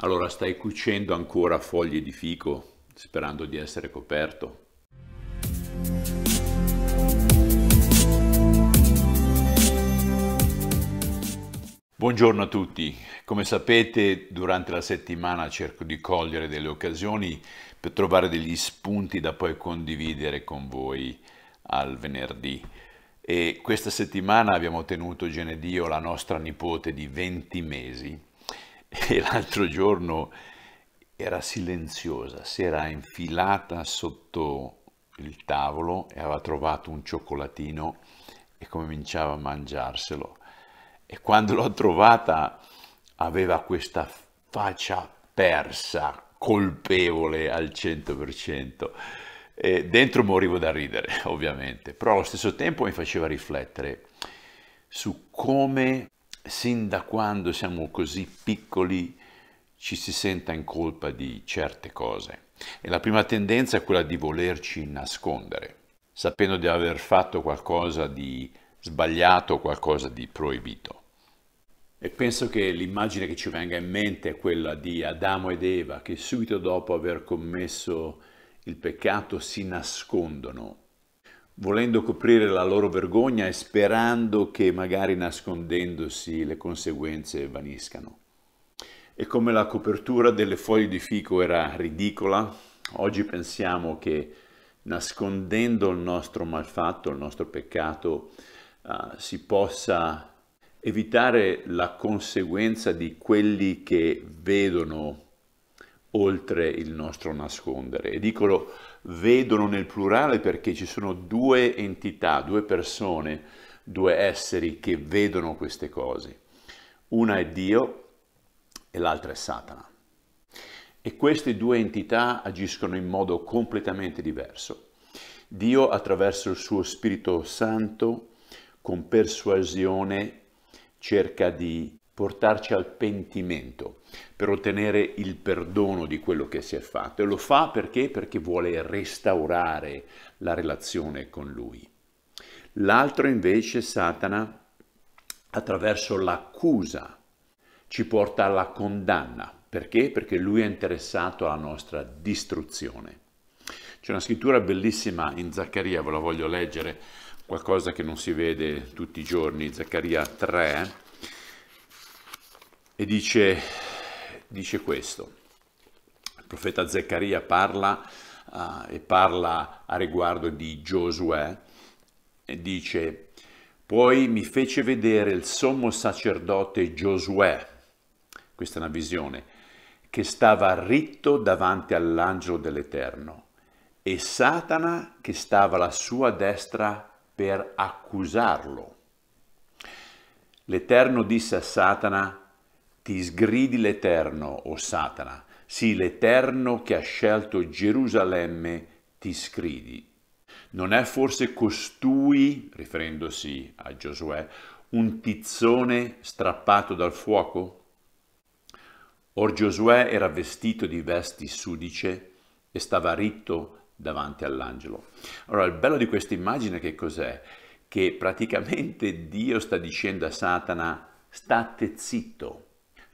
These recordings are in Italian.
Allora stai cucendo ancora foglie di fico sperando di essere coperto. Buongiorno a tutti. Come sapete, durante la settimana cerco di cogliere delle occasioni per trovare degli spunti da poi condividere con voi al venerdì. E questa settimana abbiamo tenuto Genedio la nostra nipote di 20 mesi e l'altro giorno era silenziosa, si era infilata sotto il tavolo e aveva trovato un cioccolatino e cominciava a mangiarselo. E quando l'ho trovata aveva questa faccia persa, colpevole al 100%. E dentro morivo da ridere, ovviamente, però allo stesso tempo mi faceva riflettere su come sin da quando siamo così piccoli ci si senta in colpa di certe cose. E la prima tendenza è quella di volerci nascondere, sapendo di aver fatto qualcosa di sbagliato, qualcosa di proibito. E penso che l'immagine che ci venga in mente è quella di Adamo ed Eva che subito dopo aver commesso il peccato si nascondono volendo coprire la loro vergogna e sperando che magari nascondendosi le conseguenze vaniscano. E come la copertura delle foglie di fico era ridicola, oggi pensiamo che nascondendo il nostro malfatto, il nostro peccato, uh, si possa evitare la conseguenza di quelli che vedono oltre il nostro nascondere. E dicono vedono nel plurale perché ci sono due entità, due persone, due esseri che vedono queste cose. Una è Dio e l'altra è Satana. E queste due entità agiscono in modo completamente diverso. Dio attraverso il suo Spirito Santo, con persuasione, cerca di portarci al pentimento, per ottenere il perdono di quello che si è fatto. E lo fa perché? Perché vuole restaurare la relazione con lui. L'altro invece, Satana, attraverso l'accusa, ci porta alla condanna. Perché? Perché lui è interessato alla nostra distruzione. C'è una scrittura bellissima in Zaccaria, ve la voglio leggere, qualcosa che non si vede tutti i giorni, Zaccaria 3, e dice, dice questo. Il profeta Zeccaria parla uh, e parla a riguardo di Giosuè e dice, poi mi fece vedere il sommo sacerdote Giosuè, questa è una visione, che stava ritto davanti all'angelo dell'Eterno e Satana che stava alla sua destra per accusarlo. L'Eterno disse a Satana, ti sgridi l'Eterno, o Satana, sì l'Eterno che ha scelto Gerusalemme, ti sgridi. Non è forse costui, riferendosi a Giosuè, un tizzone strappato dal fuoco? Or Giosuè era vestito di vesti sudice e stava ritto davanti all'angelo. Allora, il bello di questa immagine che cos'è? Che praticamente Dio sta dicendo a Satana, state zitto,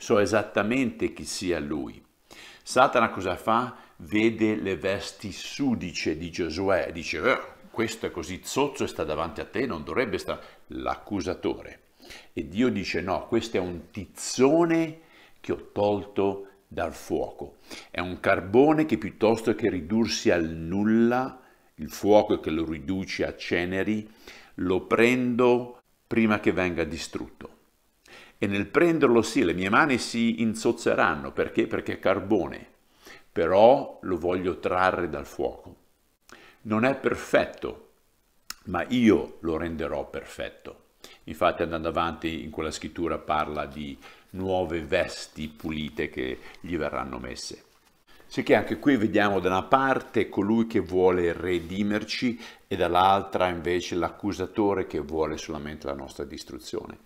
so esattamente chi sia lui. Satana cosa fa? Vede le vesti sudice di Giosuè, e dice, eh, questo è così zozzo e sta davanti a te, non dovrebbe stare... L'accusatore. E Dio dice, no, questo è un tizzone che ho tolto dal fuoco. È un carbone che piuttosto che ridursi al nulla, il fuoco che lo riduce a ceneri, lo prendo prima che venga distrutto e nel prenderlo sì, le mie mani si insozzeranno, perché? Perché è carbone, però lo voglio trarre dal fuoco. Non è perfetto, ma io lo renderò perfetto. Infatti andando avanti in quella scrittura parla di nuove vesti pulite che gli verranno messe. C'è che anche qui vediamo da una parte colui che vuole redimerci e dall'altra invece l'accusatore che vuole solamente la nostra distruzione.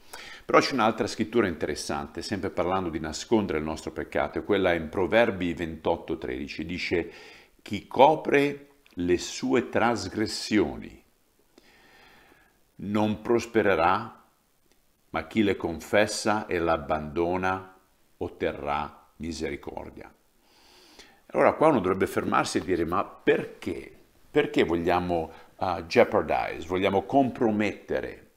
Però c'è un'altra scrittura interessante, sempre parlando di nascondere il nostro peccato, e quella in Proverbi 28:13 dice chi copre le sue trasgressioni non prospererà, ma chi le confessa e l'abbandona otterrà misericordia. Allora qua uno dovrebbe fermarsi e dire ma perché? Perché vogliamo uh, jeopardize, vogliamo compromettere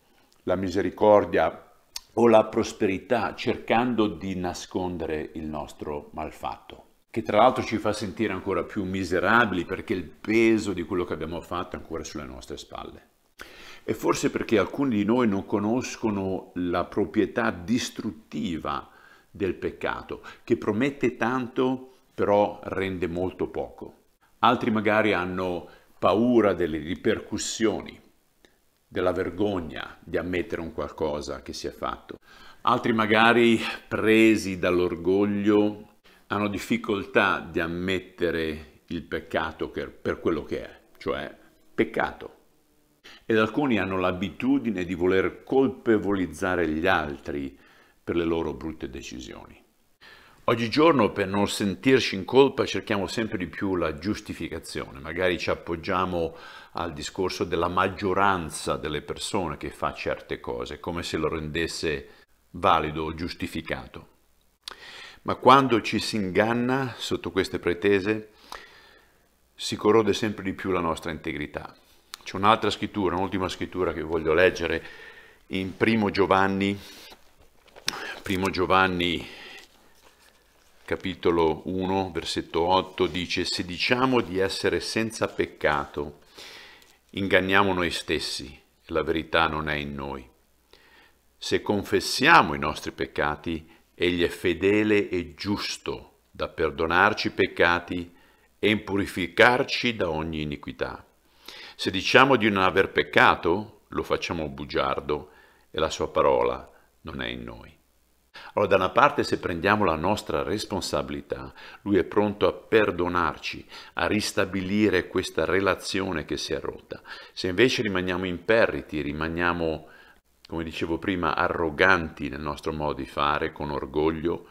la misericordia o la prosperità cercando di nascondere il nostro malfatto? che tra l'altro ci fa sentire ancora più miserabili perché il peso di quello che abbiamo fatto è ancora sulle nostre spalle. E forse perché alcuni di noi non conoscono la proprietà distruttiva del peccato, che promette tanto però rende molto poco. Altri magari hanno paura delle ripercussioni, della vergogna di ammettere un qualcosa che si è fatto. Altri magari presi dall'orgoglio hanno difficoltà di ammettere il peccato per quello che è, cioè peccato. Ed alcuni hanno l'abitudine di voler colpevolizzare gli altri per le loro brutte decisioni. Oggigiorno per non sentirci in colpa cerchiamo sempre di più la giustificazione, magari ci appoggiamo al discorso della maggioranza delle persone che fa certe cose, come se lo rendesse valido o giustificato. Ma quando ci si inganna sotto queste pretese, si corrode sempre di più la nostra integrità. C'è un'altra scrittura, un'ultima scrittura che voglio leggere in Primo Giovanni, Primo Giovanni capitolo 1, versetto 8, dice, se diciamo di essere senza peccato, inganniamo noi stessi la verità non è in noi. Se confessiamo i nostri peccati, egli è fedele e giusto da perdonarci i peccati e impurificarci da ogni iniquità. Se diciamo di non aver peccato, lo facciamo bugiardo e la sua parola non è in noi. Allora, da una parte, se prendiamo la nostra responsabilità, lui è pronto a perdonarci, a ristabilire questa relazione che si è rotta. Se invece rimaniamo imperriti, rimaniamo, come dicevo prima, arroganti nel nostro modo di fare, con orgoglio,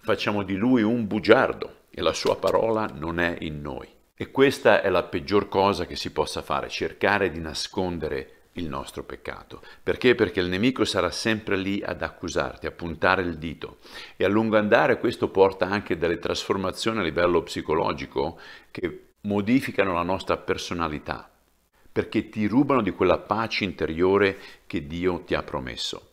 facciamo di lui un bugiardo e la sua parola non è in noi. E questa è la peggior cosa che si possa fare, cercare di nascondere il nostro peccato. Perché? Perché il nemico sarà sempre lì ad accusarti, a puntare il dito. E a lungo andare questo porta anche delle trasformazioni a livello psicologico che modificano la nostra personalità, perché ti rubano di quella pace interiore che Dio ti ha promesso.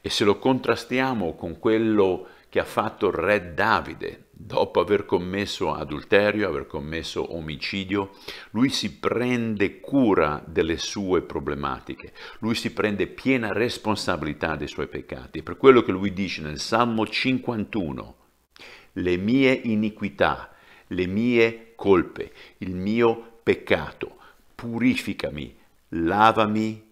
E se lo contrastiamo con quello che ha fatto re Davide, dopo aver commesso adulterio, aver commesso omicidio, lui si prende cura delle sue problematiche, lui si prende piena responsabilità dei suoi peccati. Per quello che lui dice nel Salmo 51, le mie iniquità, le mie colpe, il mio peccato, purificami, lavami,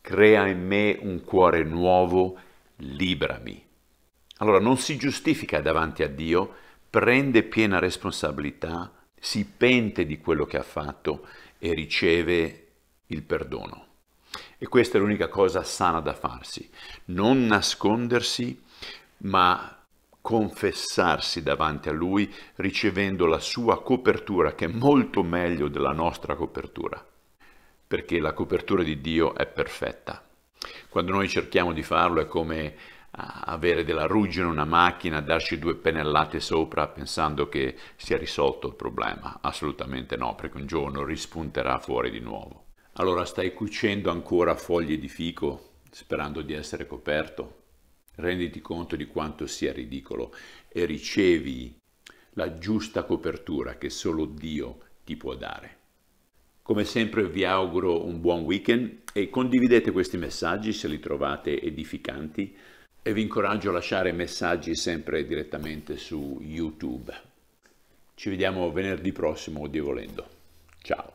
crea in me un cuore nuovo, liberami. Allora non si giustifica davanti a Dio prende piena responsabilità, si pente di quello che ha fatto e riceve il perdono. E questa è l'unica cosa sana da farsi, non nascondersi, ma confessarsi davanti a Lui ricevendo la sua copertura che è molto meglio della nostra copertura, perché la copertura di Dio è perfetta. Quando noi cerchiamo di farlo è come avere della ruggine una macchina, darci due pennellate sopra pensando che sia risolto il problema. Assolutamente no, perché un giorno rispunterà fuori di nuovo. Allora stai cucendo ancora foglie di fico sperando di essere coperto? Renditi conto di quanto sia ridicolo e ricevi la giusta copertura che solo Dio ti può dare. Come sempre vi auguro un buon weekend e condividete questi messaggi se li trovate edificanti e vi incoraggio a lasciare messaggi sempre direttamente su YouTube. Ci vediamo venerdì prossimo, Dio volendo. Ciao.